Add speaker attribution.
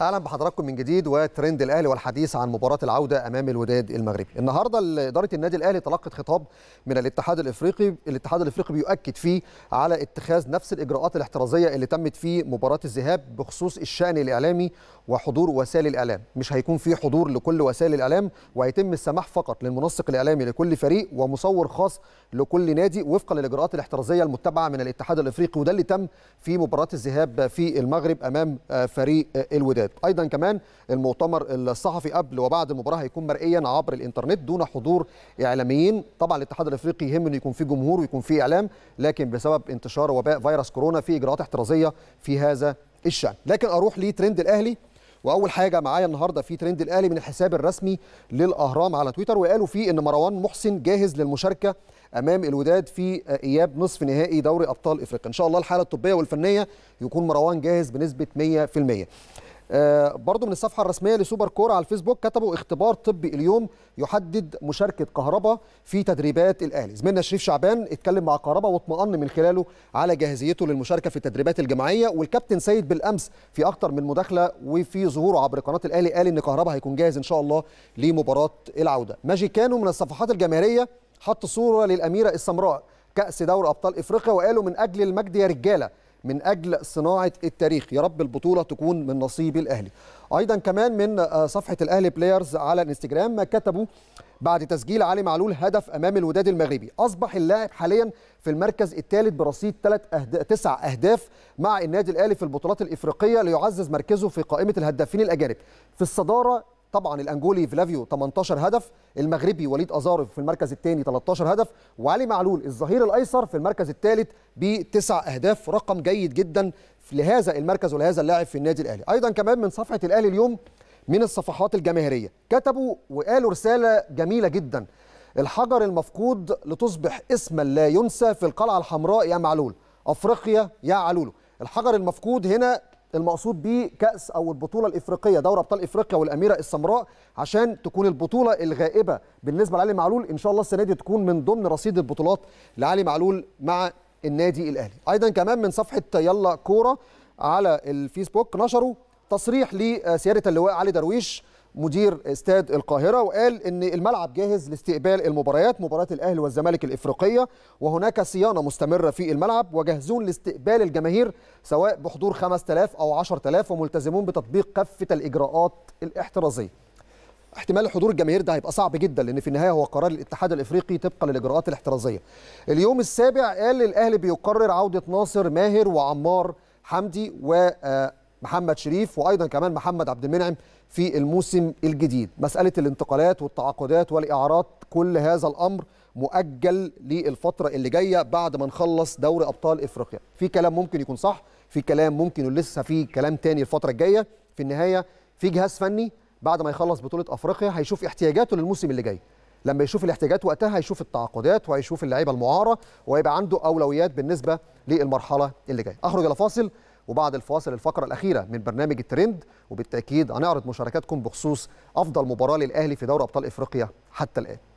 Speaker 1: اهلا بحضراتكم من جديد وترند الاهلي والحديث عن مباراه العوده امام الوداد المغربي النهارده اداره النادي الاهلي تلقت خطاب من الاتحاد الافريقي الاتحاد الافريقي بيؤكد فيه على اتخاذ نفس الاجراءات الاحترازيه اللي تمت في مباراه الذهاب بخصوص الشان الاعلامي وحضور وسائل الاعلام مش هيكون في حضور لكل وسائل الاعلام وهيتم السماح فقط للمنسق الاعلامي لكل فريق ومصور خاص لكل نادي وفقا للاجراءات الاحترازيه المتبعه من الاتحاد الافريقي وده اللي تم في مباراه الذهاب في المغرب امام فريق الوداد الشاشات ايضا كمان المؤتمر الصحفي قبل وبعد المباراه هيكون مرئيا عبر الانترنت دون حضور اعلاميين طبعا الاتحاد الافريقي يهم انه يكون في جمهور ويكون في اعلام لكن بسبب انتشار وباء فيروس كورونا في اجراءات احترازيه في هذا الشان لكن اروح لترند الاهلي واول حاجه معايا النهارده في ترند الاهلي من الحساب الرسمي للاهرام على تويتر وقالوا فيه ان مروان محسن جاهز للمشاركه امام الوداد في اياب نصف نهائي دوري ابطال افريقيا ان شاء الله الحاله الطبيه والفنيه يكون مروان جاهز بنسبه 100% آه، برضو من الصفحة الرسمية لسوبر كورة على الفيسبوك كتبوا اختبار طبي اليوم يحدد مشاركة كهربا في تدريبات الأهلي زميلنا شريف شعبان اتكلم مع كهربا واطمئن من خلاله على جاهزيته للمشاركة في التدريبات الجماعية والكابتن سيد بالأمس في أكتر من مداخلة وفي ظهوره عبر قناة الأهلي قال إن كهربا هيكون جاهز إن شاء الله لمباراة العودة ماجيكانو من الصفحات الجماهيرية حط صورة للأميرة السمراء كأس دوري أبطال إفريقيا وقالوا من أجل المجد يا رجالة من أجل صناعة التاريخ يا رب البطولة تكون من نصيب الأهلي أيضا كمان من آه، صفحة الأهلي بلايرز على الانستجرام ما كتبوا بعد تسجيل علي معلول هدف امام الوداد المغربي اصبح اللاعب حاليا في المركز الثالث برصيد ثلاث أهد... تسع اهداف مع النادي الاهلي في البطولات الافريقيه ليعزز مركزه في قائمه الهدافين الاجانب في الصداره طبعا الانجولي فلافيو 18 هدف المغربي وليد ازارف في المركز الثاني 13 هدف وعلي معلول الظهير الايسر في المركز الثالث بتسع اهداف رقم جيد جدا لهذا المركز ولهذا اللاعب في النادي الاهلي ايضا كمان من صفحه الاهلي اليوم من الصفحات الجماهيريه كتبوا وقالوا رساله جميله جدا الحجر المفقود لتصبح اسما لا ينسى في القلعه الحمراء يا معلول افريقيا يا علولو الحجر المفقود هنا المقصود بيه كاس او البطوله الافريقيه دوري ابطال افريقيا والاميره السمراء عشان تكون البطوله الغائبه بالنسبه لعلي معلول ان شاء الله السنه دي تكون من ضمن رصيد البطولات لعلي معلول مع النادي الاهلي ايضا كمان من صفحه يلا كوره على الفيسبوك نشروا تصريح لسياده اللواء علي درويش مدير استاد القاهره وقال ان الملعب جاهز لاستقبال المباريات مباراه الاهلي والزمالك الافريقيه وهناك صيانه مستمره في الملعب وجاهزون لاستقبال الجماهير سواء بحضور 5000 او 10000 وملتزمون بتطبيق كافه الاجراءات الاحترازيه. احتمال حضور الجماهير ده هيبقى صعب جدا لان في النهايه هو قرار الاتحاد الافريقي طبقا للاجراءات الاحترازيه. اليوم السابع قال الاهلي بيقرر عوده ناصر ماهر وعمار حمدي و آه، محمد شريف وايضا كمان محمد عبد المنعم في الموسم الجديد مساله الانتقالات والتعاقدات والاعارات كل هذا الامر مؤجل للفتره اللي جايه بعد ما نخلص دوري ابطال افريقيا في كلام ممكن يكون صح في كلام ممكن لسه في كلام تاني الفتره الجايه في النهايه في جهاز فني بعد ما يخلص بطوله افريقيا هيشوف احتياجاته للموسم اللي جاي لما يشوف الاحتياجات وقتها هيشوف التعاقدات وهيشوف اللعيبه المعاره وهيبقى عنده اولويات بالنسبه للمرحله اللي جايه اخرج الى فاصل وبعد الفاصل الفقرة الأخيرة من برنامج الترند وبالتأكيد هنعرض مشاركاتكم بخصوص أفضل مباراة للأهلي في دوري أبطال إفريقيا حتى الآن